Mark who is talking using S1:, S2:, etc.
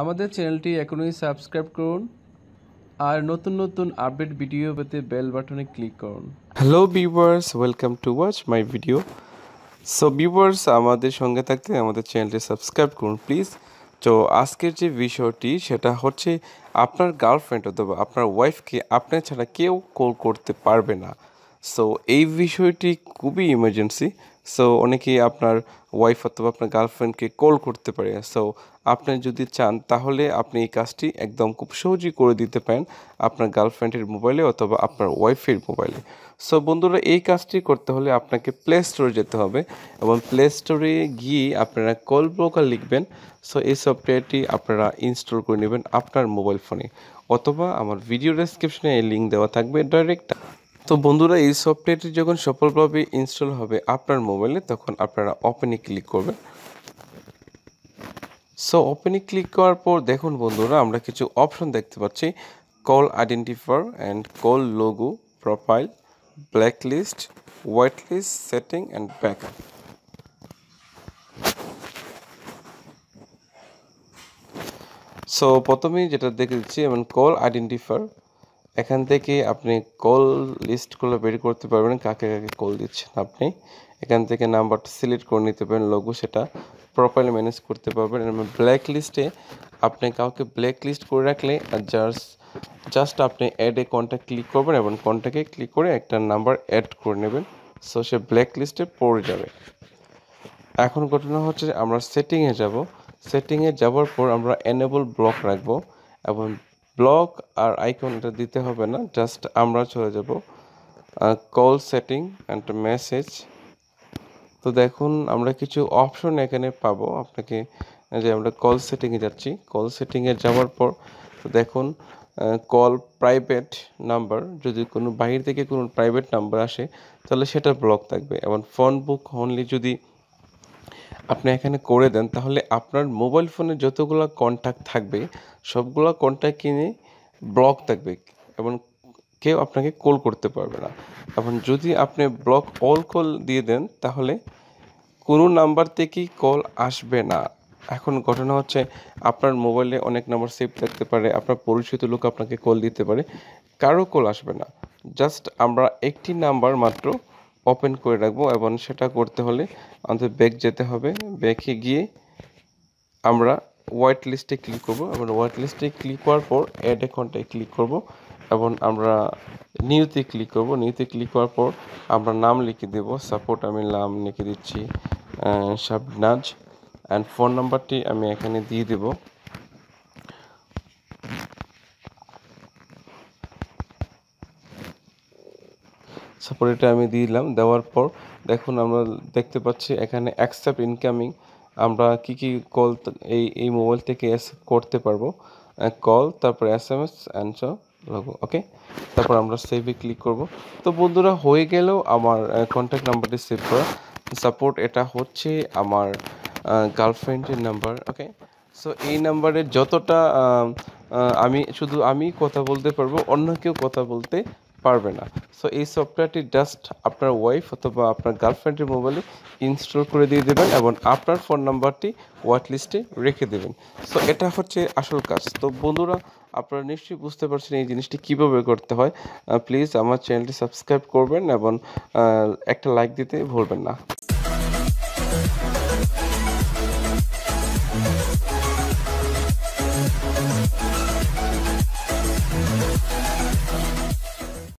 S1: আমাদের চ্যানেলটি এখনই সাবস্ক্রাইব করুন আর নতুন নতুন আপডেট ভিডিও পেতে বেল বাটনে ক্লিক করুন hello viewers welcome to watch my video so viewers আমাদের সঙ্গে থাকতে আমাদের চ্যানেলটি সাবস্ক্রাইব করুন প্লিজ তো আজকের যে বিষয়টি সেটা হচ্ছে আপনার গার্লফ্রেন্ড অথবা আপনার ওয়াইফকে আপনার ছাড়া কেউ কল করতে পারবে না সো এই বিষয়টি খুবই ইমার্জেন্সি সো অনেকেই আপনার ওয়াইফ অথবা আপনার গার্লফ্রেন্ডকে কল করতে পারে সো আপনি যদি চান তাহলে আপনি এই কাজটি একদম খুব সহজেই করে দিতে পারেন আপনার গার্লফ্রেন্ডের মোবাইলে অথবা আপনার ওয়াইফের মোবাইলে সো বন্ধুরা এই কাজটি করতে হলে আপনাকে প্লে স্টোরে যেতে হবে এবং প্লে স্টোরে গিয়ে আপনারা কল ব্রোকার লিখবেন সো এই সফটওয়্যারটি আপনারা ইনস্টল করে নেবেন আপনার মোবাইল ফোনে অথবা আমার ভিডিও ডেসক্রিপশনে এই লিঙ্ক দেওয়া থাকবে ডাইরেক্ট তো বন্ধুরা এই সফটওয়্যারটি যখন সফলভাবে ইনস্টল হবে আপনার মোবাইলে তখন আপনারা ওপেনে ক্লিক করবেন সো ওপেনে ক্লিক করার পর দেখুন বন্ধুরা আমরা কিছু অপশন দেখতে পাচ্ছি call identifier and call logo profile blacklist list setting and back so প্রথমেই যেটা দেখে দিচ্ছি এমন কল আইডেন্টিফায়ার এখান থেকে আপনি কল লিস্টগুলো বের করতে পারবেন কাকে কাকে কল দিচ্ছেন আপনি এখান থেকে নাম্বারটা সিলেক্ট করে নিতে পারেন লঘু সেটা প্রপারলি ম্যানেজ করতে পারবেন ব্ল্যাক লিস্টে আপনি কাউকে ব্ল্যাক লিস্ট করে রাখলে জাস্ট জাস্ট আপনি অ্যাডে কন্ট্যাক্ট ক্লিক করবেন এবং কন্ট্যাক্টে ক্লিক করে একটা নাম্বার অ্যাড করে নেবেন সো সে ব্ল্যাক লিস্টে পড়ে যাবে এখন ঘটনা হচ্ছে আমরা সেটিংয়ে যাব সেটিংয়ে যাওয়ার পর আমরা এনেবল ব্লক রাখবো এবং ব্লক আর আইকন এটা দিতে হবে না জাস্ট আমরা চলে যাব কল সেটিং অ্যান্ড মেসেজ তো দেখুন আমরা কিছু অপশন এখানে পাবো আপনাকে যে আমরা কল সেটিংয়ে যাচ্ছি কল সেটিংয়ে যাওয়ার পর তো দেখুন কল প্রাইভেট নাম্বার যদি কোনো বাহির থেকে কোনো প্রাইভেট নাম্বার আসে তাহলে সেটা ব্লক থাকবে এবং ফোন বুক অনলি যদি আপনি এখানে করে দেন তাহলে আপনার মোবাইল ফোনে যতগুলো কন্ট্যাক্ট থাকবে সবগুলো কন্ট্যাক্ট কিনে ব্লক থাকবে এবং কেউ আপনাকে কল করতে পারবে না এবং যদি আপনি ব্লক অল কল দিয়ে দেন তাহলে কোনো নাম্বার থেকেই কল আসবে না এখন ঘটনা হচ্ছে আপনার মোবাইলে অনেক নাম্বার সেভ থাকতে পারে আপনার পরিচিত লোক আপনাকে কল দিতে পারে কারো কল আসবে না জাস্ট আমরা একটি নাম্বার মাত্র ওপেন করে রাখবো এবং সেটা করতে হলে আমাদের ব্যাক যেতে হবে ব্যাকে গিয়ে আমরা হোয়াইট লিস্টে ক্লিক করবো এবং হোয়াইট লিস্টে ক্লিক করার পর অ্যাড অ্যাকাউন্টে ক্লিক করব এবং আমরা নিউতে ক্লিক করব নিউতে ক্লিক করার পর আমরা নাম লিখে দেব সাপোর্ট আমি নাম লিখে দিচ্ছি শাবনাজ অ্যান্ড ফোন নাম্বারটি আমি এখানে দিয়ে দেবো সাপোর্টটা আমি দিলাম দেওয়ার পর দেখুন আমরা দেখতে পাচ্ছি এখানে অ্যাকসেপ্ট ইনকামিং আমরা কি কি কল এই এই মোবাইল থেকে অ্যাকসেপ্ট করতে পারবো কল তারপর S M S answer okay তারপর আমরা সেভে ক্লিক করব তো বন্ধুরা হয়ে গেলেও আমার কন্ট্যাক্ট নাম্বারটি সেভ করা সাপোর্ট এটা হচ্ছে আমার গার্লফ্রেন্ডের নাম্বার ওকে সো এই নাম্বারে যতটা আমি শুধু আমি কথা বলতে পারবো অন্য কেউ কথা বলতে পারবে না সো এই সফটওয়্যারটি জাস্ট আপনার ওয়াইফ অথবা আপনার গার্লফ্রেন্ডের মোবাইলে ইনস্টল করে দিয়ে দেবেন এবং আপনার ফোন নাম্বারটি ওয়াট লিস্টে রেখে দেবেন সো এটা হচ্ছে আসল কাজ তো বন্ধুরা আপনারা নিশ্চয়ই বুঝতে পারছেন এই জিনিসটি কীভাবে করতে হয় প্লিজ আমার চ্যানেলটি সাবস্ক্রাইব করবেন এবং একটা লাইক দিতে ভুলবেন না